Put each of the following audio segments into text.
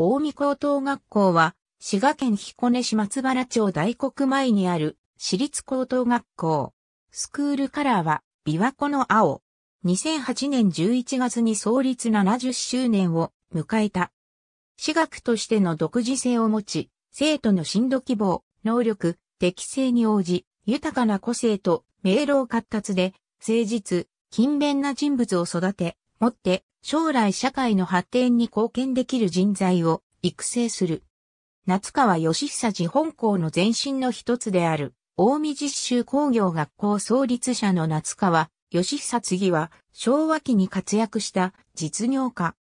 大見高等学校は、滋賀県彦根市松原町大黒前にある、私立高等学校。スクールカラーは、琵琶湖の青。2008年11月に創立70周年を迎えた。私学としての独自性を持ち、生徒の進度希望、能力、適性に応じ、豊かな個性と明朗活発で、誠実、勤勉な人物を育て、もって将来社会の発展に貢献できる人材を育成する。夏川義久寺本校の前身の一つである、大見実習工業学校創立者の夏川義久次は昭和期に活躍した実業家。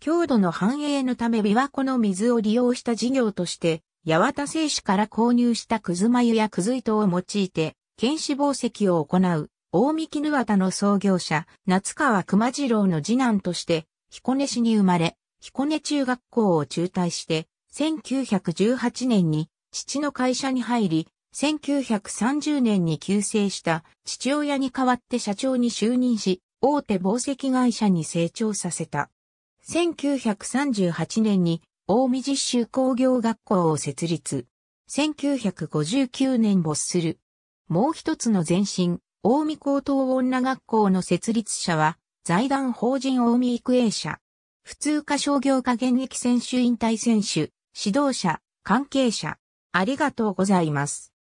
郷土の繁栄のため琵琶湖の水を利用した事業として、八幡製紙から購入したくずま湯やくず糸を用いて、剣士紡績を行う大見絹綿の創業者、夏川熊次郎の次男として、彦根市に生まれ、彦根中学校を中退して、1918年に父の会社に入り、1930年に急成した父親に代わって社長に就任し、大手宝石会社に成長させた。1938年に大見実習工業学校を設立。1959年没する。もう一つの前身、近江高等女学校の設立者は、財団法人近江育英社。普通科商業科現役選手引退選手、指導者、関係者。ありがとうございます。